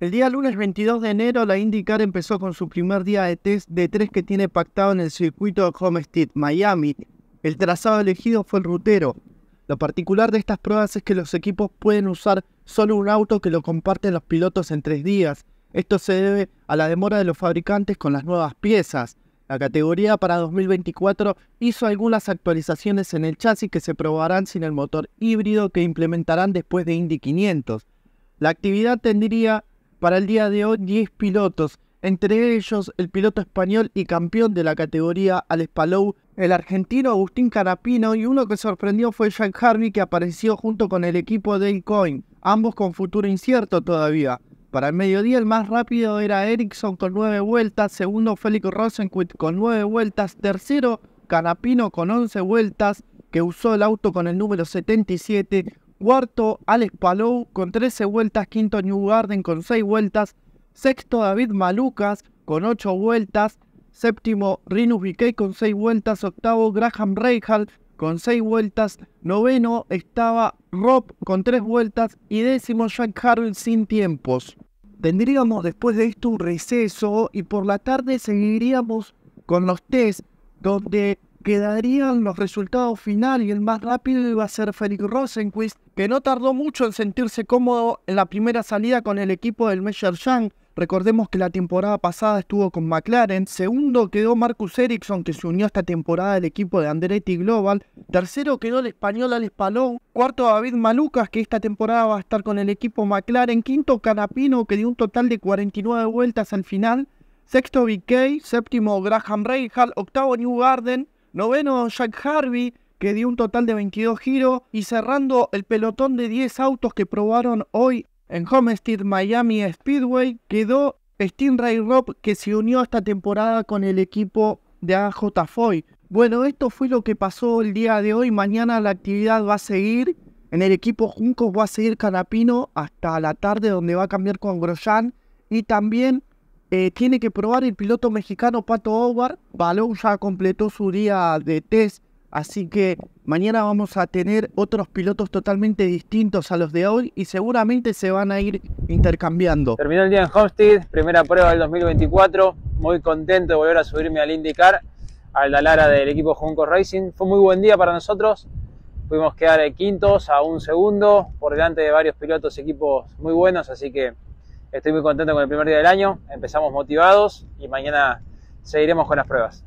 El día lunes 22 de enero, la IndyCar empezó con su primer día de test de tres que tiene pactado en el circuito de Homestead, Miami. El trazado elegido fue el rutero. Lo particular de estas pruebas es que los equipos pueden usar solo un auto que lo comparten los pilotos en tres días. Esto se debe a la demora de los fabricantes con las nuevas piezas. La categoría para 2024 hizo algunas actualizaciones en el chasis que se probarán sin el motor híbrido que implementarán después de Indy 500. La actividad tendría para el día de hoy, 10 pilotos, entre ellos el piloto español y campeón de la categoría al el argentino Agustín Carapino y uno que sorprendió fue Jack Harvey que apareció junto con el equipo de Coin, ambos con futuro incierto todavía. Para el mediodía el más rápido era Ericsson con 9 vueltas, segundo Félix Rosenquist con 9 vueltas, tercero Canapino con 11 vueltas, que usó el auto con el número 77, Cuarto, Alex Palou con 13 vueltas. Quinto, New Garden con 6 vueltas. Sexto, David Malucas con 8 vueltas. Séptimo, Rinus Biquet con 6 vueltas. Octavo, Graham Reichardt con 6 vueltas. Noveno estaba Rob con 3 vueltas. Y décimo, Jack Harrell sin tiempos. Tendríamos después de esto un receso y por la tarde seguiríamos con los test donde quedarían los resultados finales y el más rápido iba a ser Félix Rosenquist, que no tardó mucho en sentirse cómodo en la primera salida con el equipo del Meyer Young. Recordemos que la temporada pasada estuvo con McLaren. Segundo quedó Marcus Ericsson, que se unió esta temporada al equipo de Andretti Global. Tercero quedó el español Alex Palou. Cuarto David Malucas, que esta temporada va a estar con el equipo McLaren. Quinto Canapino, que dio un total de 49 vueltas al final. Sexto VK. Séptimo Graham Reinhardt. Octavo New Garden. Noveno, Jack Harvey, que dio un total de 22 giros. Y cerrando el pelotón de 10 autos que probaron hoy en Homestead Miami Speedway, quedó Ray Rob, que se unió esta temporada con el equipo de AJ Foy. Bueno, esto fue lo que pasó el día de hoy. Mañana la actividad va a seguir. En el equipo Juncos va a seguir Canapino hasta la tarde, donde va a cambiar con Grosjean. Y también eh, tiene que probar el piloto mexicano Pato Howard. Balón ya completó su día de test, así que mañana vamos a tener otros pilotos totalmente distintos a los de hoy y seguramente se van a ir intercambiando. Terminó el día en Homestead, primera prueba del 2024. Muy contento de volver a subirme al IndyCar, al Dalara del equipo Junco Racing. Fue muy buen día para nosotros. Pudimos quedar quintos a un segundo, por delante de varios pilotos, equipos muy buenos, así que Estoy muy contento con el primer día del año, empezamos motivados y mañana seguiremos con las pruebas.